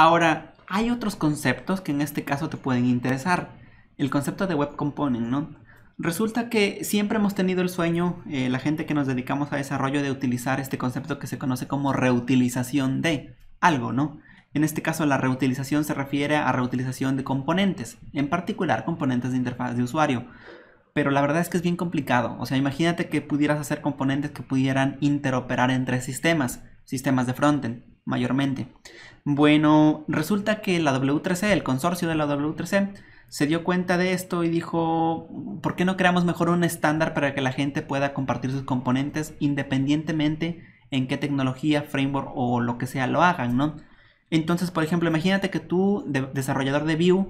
Ahora, hay otros conceptos que en este caso te pueden interesar. El concepto de Web Component, ¿no? Resulta que siempre hemos tenido el sueño, eh, la gente que nos dedicamos a desarrollo, de utilizar este concepto que se conoce como reutilización de algo, ¿no? En este caso, la reutilización se refiere a reutilización de componentes, en particular componentes de interfaz de usuario. Pero la verdad es que es bien complicado. O sea, imagínate que pudieras hacer componentes que pudieran interoperar entre sistemas, sistemas de frontend, mayormente. Bueno, resulta que la W3C, el consorcio de la W3C, se dio cuenta de esto y dijo, ¿por qué no creamos mejor un estándar para que la gente pueda compartir sus componentes independientemente en qué tecnología, framework o lo que sea lo hagan, ¿no? Entonces, por ejemplo, imagínate que tú, desarrollador de Vue,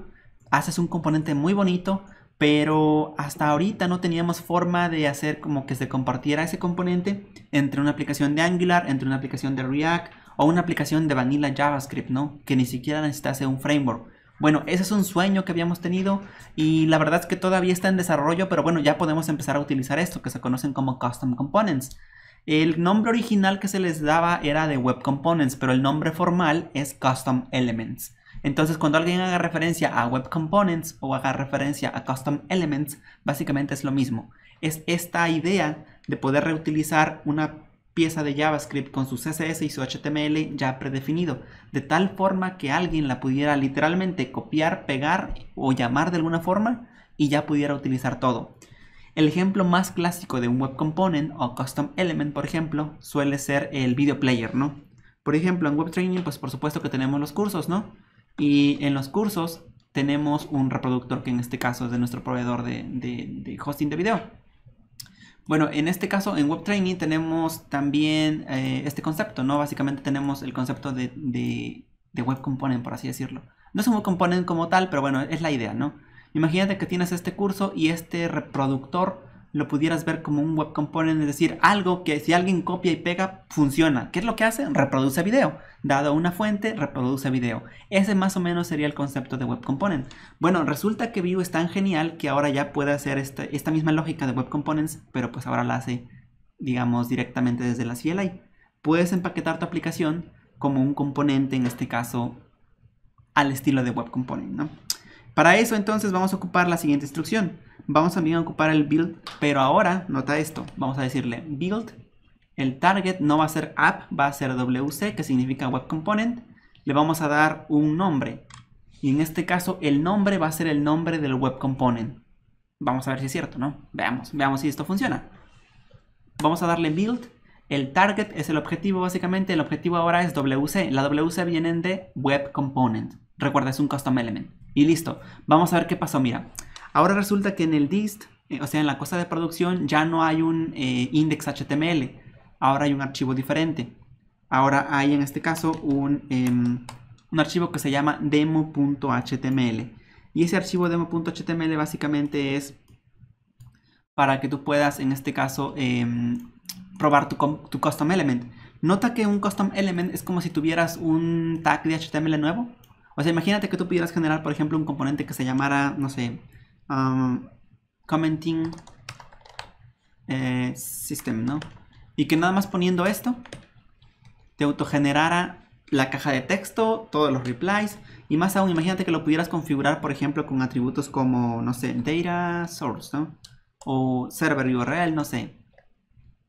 haces un componente muy bonito, pero hasta ahorita no teníamos forma de hacer como que se compartiera ese componente entre una aplicación de Angular, entre una aplicación de React, o una aplicación de vanilla JavaScript, ¿no? Que ni siquiera necesitase un framework. Bueno, ese es un sueño que habíamos tenido y la verdad es que todavía está en desarrollo, pero bueno, ya podemos empezar a utilizar esto que se conocen como Custom Components. El nombre original que se les daba era de Web Components, pero el nombre formal es Custom Elements. Entonces, cuando alguien haga referencia a Web Components o haga referencia a Custom Elements, básicamente es lo mismo. Es esta idea de poder reutilizar una pieza de JavaScript con su CSS y su HTML ya predefinido, de tal forma que alguien la pudiera literalmente copiar, pegar o llamar de alguna forma y ya pudiera utilizar todo. El ejemplo más clásico de un web component o custom element, por ejemplo, suele ser el video player, ¿no? Por ejemplo, en web training, pues por supuesto que tenemos los cursos, ¿no? Y en los cursos tenemos un reproductor que en este caso es de nuestro proveedor de, de hosting de video. Bueno, en este caso, en Web Training tenemos también eh, este concepto, ¿no? Básicamente tenemos el concepto de, de, de, Web Component, por así decirlo. No es un Web Component como tal, pero bueno, es la idea, ¿no? Imagínate que tienes este curso y este reproductor lo pudieras ver como un web component, es decir, algo que si alguien copia y pega, funciona. ¿Qué es lo que hace? Reproduce video. Dado una fuente, reproduce video. Ese más o menos sería el concepto de web component. Bueno, resulta que Vue es tan genial que ahora ya puede hacer este, esta, misma lógica de web components, pero pues ahora la hace, digamos, directamente desde la CLI. Puedes empaquetar tu aplicación como un componente, en este caso, al estilo de web component, Para eso entonces vamos a ocupar la siguiente instrucción vamos también a ocupar el build, pero ahora, nota esto, vamos a decirle build, el target no va a ser app, va a ser WC, que significa web component, le vamos a dar un nombre, y en este caso el nombre va a ser el nombre del web component. Vamos a ver si es cierto, ¿no? Veamos, veamos si esto funciona. Vamos a darle build, el target es el objetivo básicamente, el objetivo ahora es WC, la WC viene de web component, recuerda es un custom element. Y listo, vamos a ver qué pasó, mira, Ahora resulta que en el dist, eh, o sea, en la cosa de producción, ya no hay un eh, index.html. ahora hay un archivo diferente. Ahora hay en este caso un, em, un archivo que se llama demo.html. Y ese archivo demo.html básicamente es para que tú puedas, en este caso, em, probar tu, tu custom element. Nota que un custom element es como si tuvieras un tag de HTML nuevo. O sea, imagínate que tú pudieras generar, por ejemplo, un componente que se llamara, no sé, Um, commenting eh, system, ¿no? Y que nada más poniendo esto, te autogenerara la caja de texto, todos los replies, y más aún, imagínate que lo pudieras configurar, por ejemplo, con atributos como, no sé, data source, ¿no? O server URL, no sé.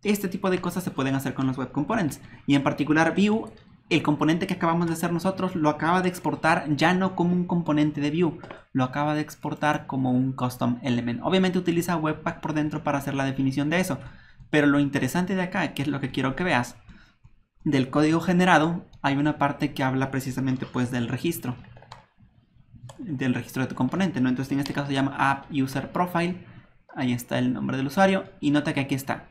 Este tipo de cosas se pueden hacer con los web components. Y en particular, view el componente que acabamos de hacer nosotros lo acaba de exportar ya no como un componente de view, lo acaba de exportar como un custom element. Obviamente utiliza Webpack por dentro para hacer la definición de eso, pero lo interesante de acá, que es lo que quiero que veas, del código generado hay una parte que habla precisamente pues del registro, del registro de tu componente, ¿no? Entonces en este caso se llama App User Profile, ahí está el nombre del usuario y nota que aquí está.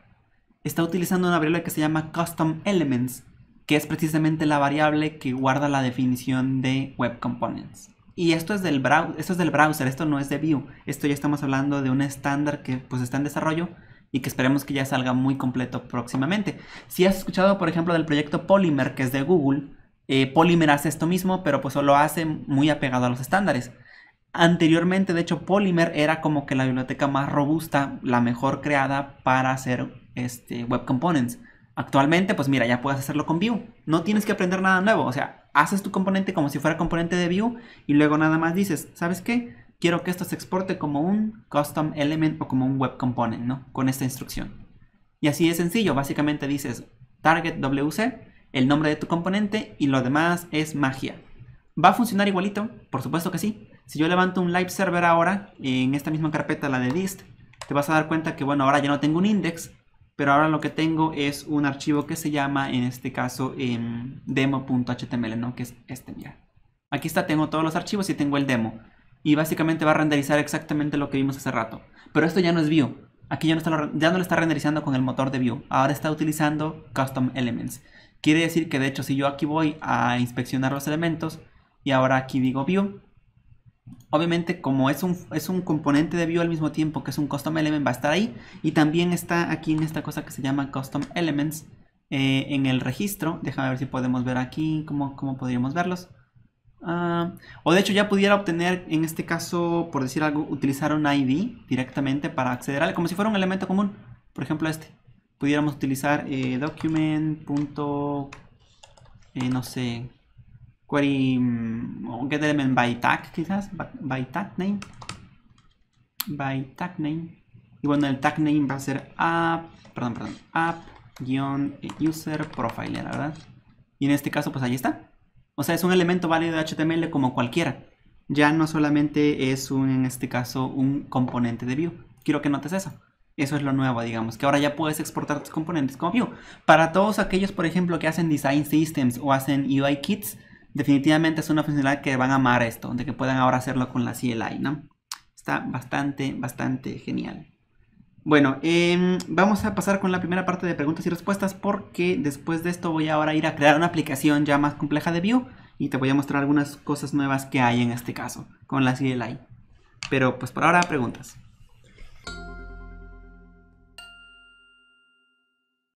Está utilizando una variable que se llama Custom Elements que es precisamente la variable que guarda la definición de Web Components. Y esto es, del esto es del browser, esto no es de Vue. Esto ya estamos hablando de un estándar que pues está en desarrollo y que esperemos que ya salga muy completo próximamente. Si has escuchado, por ejemplo, del proyecto Polymer, que es de Google, eh, Polymer hace esto mismo, pero pues lo hace muy apegado a los estándares. Anteriormente, de hecho, Polymer era como que la biblioteca más robusta, la mejor creada para hacer este, Web Components. Actualmente, pues mira, ya puedes hacerlo con Vue. No tienes que aprender nada nuevo. O sea, haces tu componente como si fuera componente de Vue y luego nada más dices, ¿sabes qué? Quiero que esto se exporte como un custom element o como un web component, ¿no? Con esta instrucción. Y así es sencillo. Básicamente dices target wc, el nombre de tu componente y lo demás es magia. ¿Va a funcionar igualito? Por supuesto que sí. Si yo levanto un live server ahora en esta misma carpeta, la de dist, te vas a dar cuenta que, bueno, ahora ya no tengo un index, pero ahora lo que tengo es un archivo que se llama, en este caso, em, demo.html, ¿no? Que es este, mira. Aquí está, tengo todos los archivos y tengo el demo. Y básicamente va a renderizar exactamente lo que vimos hace rato. Pero esto ya no es view Aquí ya no, está lo, ya no lo está renderizando con el motor de view Ahora está utilizando Custom Elements. Quiere decir que, de hecho, si yo aquí voy a inspeccionar los elementos y ahora aquí digo view obviamente como es un, es un componente de view al mismo tiempo que es un custom element va a estar ahí y también está aquí en esta cosa que se llama custom elements eh, en el registro déjame ver si podemos ver aquí cómo, podríamos verlos ah, o de hecho ya pudiera obtener en este caso por decir algo utilizar un id directamente para acceder a como si fuera un elemento común por ejemplo este pudiéramos utilizar eh, document. Eh, no sé query o get by tag quizás, by tag name, by tag name. Y bueno, el tag name va a ser app, perdón, perdón, app-user eh, la ¿verdad? Y en este caso, pues ahí está. O sea, es un elemento válido de HTML como cualquiera. Ya no solamente es un, en este caso, un componente de view. Quiero que notes eso. Eso es lo nuevo, digamos, que ahora ya puedes exportar tus componentes como view. Para todos aquellos, por ejemplo, que hacen design systems o hacen UI kits, definitivamente es una funcionalidad que van a amar esto, de que puedan ahora hacerlo con la CLI, ¿no? Está bastante, bastante genial. Bueno, em, vamos a pasar con la primera parte de preguntas y respuestas porque después de esto voy ahora a ir a crear una aplicación ya más compleja de Vue y te voy a mostrar algunas cosas nuevas que hay en este caso con la CLI. Pero pues por ahora preguntas.